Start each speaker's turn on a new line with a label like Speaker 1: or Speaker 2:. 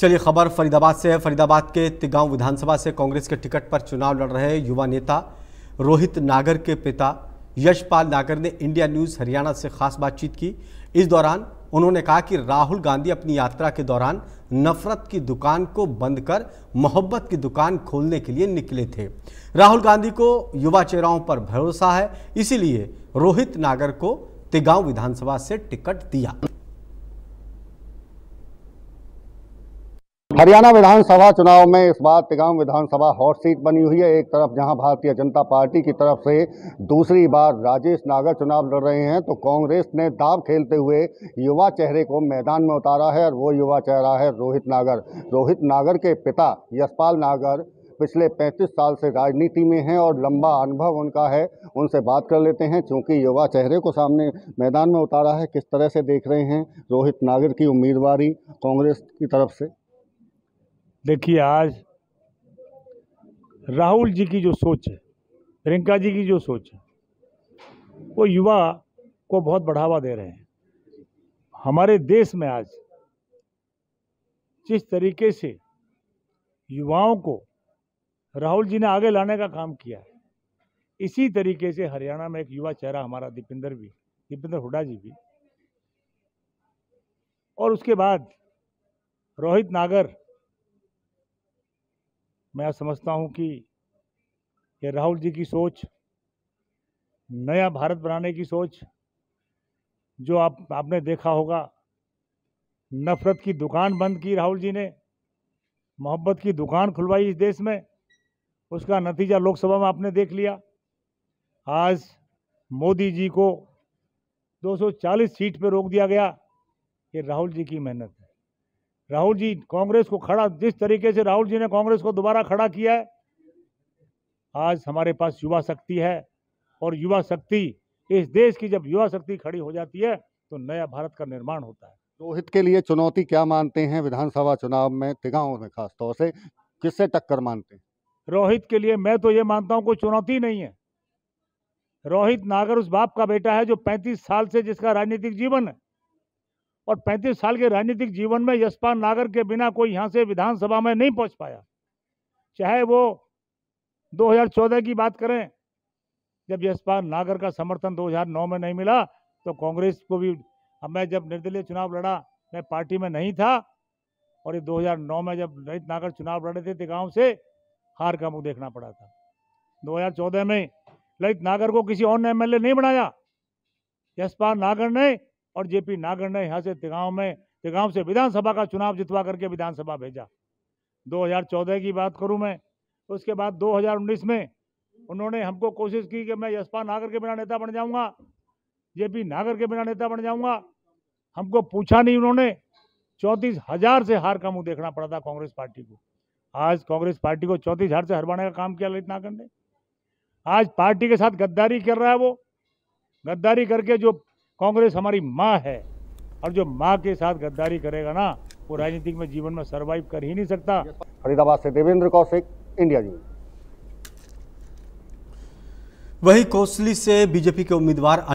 Speaker 1: चलिए खबर फरीदाबाद से है फरीदाबाद के तिगांव विधानसभा से कांग्रेस के टिकट पर चुनाव लड़ रहे युवा नेता रोहित नागर के पिता यशपाल नागर ने इंडिया न्यूज़ हरियाणा से खास बातचीत की इस दौरान उन्होंने कहा कि राहुल गांधी अपनी यात्रा के दौरान नफरत की दुकान को बंद कर मोहब्बत की दुकान खोलने के लिए निकले थे राहुल गांधी को युवा चेहराओं पर भरोसा है इसीलिए रोहित नागर को तिगांव विधानसभा से टिकट दिया
Speaker 2: हरियाणा विधानसभा चुनाव में इस बार तिगाम विधानसभा हॉट सीट बनी हुई है एक तरफ जहां भारतीय जनता पार्टी की तरफ से दूसरी बार राजेश नागर चुनाव लड़ रहे हैं तो कांग्रेस ने दाव खेलते हुए युवा चेहरे को मैदान में उतारा है और वो युवा चेहरा है रोहित नागर रोहित नागर के पिता यशपाल नागर पिछले 35 साल से राजनीति में हैं और लंबा अनुभव उनका है उनसे बात कर लेते हैं क्योंकि युवा चेहरे को सामने मैदान में उतारा है किस तरह से देख रहे हैं रोहित नागर की उम्मीदवारी कांग्रेस की तरफ से
Speaker 3: देखिए आज राहुल जी की जो सोच है प्रियंका जी की जो सोच है वो युवा को बहुत बढ़ावा दे रहे हैं हमारे देश में आज जिस तरीके से युवाओं को राहुल जी ने आगे लाने का काम किया है इसी तरीके से हरियाणा में एक युवा चेहरा हमारा दीपेंद्र भी दीपेंद्र हुडा जी भी और उसके बाद रोहित नागर मैं समझता हूं कि ये राहुल जी की सोच नया भारत बनाने की सोच जो आप आपने देखा होगा नफ़रत की दुकान बंद की राहुल जी ने मोहब्बत की दुकान खुलवाई इस देश में उसका नतीजा लोकसभा में आपने देख लिया आज मोदी जी को 240 सीट पर रोक दिया गया ये राहुल जी की मेहनत राहुल जी कांग्रेस को खड़ा जिस तरीके से राहुल जी ने कांग्रेस को दोबारा खड़ा किया है आज हमारे पास युवा शक्ति है और युवा शक्ति इस देश की जब युवा शक्ति खड़ी हो जाती है तो नया भारत का निर्माण होता है
Speaker 2: रोहित के लिए चुनौती क्या मानते हैं विधानसभा चुनाव में तिगाओं में खासतौर से किससे टक्कर मानते हैं
Speaker 3: रोहित के लिए मैं तो ये मानता हूँ कोई चुनौती नहीं है रोहित नागर उस बाप का बेटा है जो 35 साल से जिसका राजनीतिक जीवन है और 35 साल के राजनीतिक जीवन में यशपाल नागर के बिना कोई यहाँ से विधानसभा में नहीं पहुँच पाया चाहे वो 2014 की बात करें जब यशपाल नागर का समर्थन 2009 में नहीं मिला तो कांग्रेस को भी हमें मैं जब निर्दलीय चुनाव लड़ा मैं पार्टी में नहीं था और ये 2009 में जब ललित नागर चुनाव लड़े थे गांव से हार का मुंह देखना पड़ा था 2014 में ललित नागर को किसी और ने एमएलए नहीं बनाया यशपाल नागर ने और जेपी नागर ने यहाँ से तिगांव में तिगांव से विधानसभा का चुनाव जितवा करके विधानसभा भेजा 2014 की बात करूँ मैं उसके बाद 2019 में उन्होंने हमको कोशिश की कि मैं यशपा नागर के बिना नेता बन जाऊँगा जेपी नागर के बिना नेता बन जाऊँगा हमको पूछा नहीं उन्होंने चौंतीस हज़ार से हार का मुँह देखना पड़ा था कांग्रेस पार्टी को आज कांग्रेस पार्टी को चौंतीस हार से हरवाने का काम किया ललित नागर ने आज पार्टी के साथ गद्दारी कर रहा है वो गद्दारी करके जो कांग्रेस हमारी माँ है और जो माँ के साथ गद्दारी करेगा ना वो राजनीतिक में जीवन में सर्वाइव कर ही नहीं सकता
Speaker 2: फरीदाबाद से देवेंद्र कौशिक इंडिया जी वही कोसली से बीजेपी के उम्मीदवार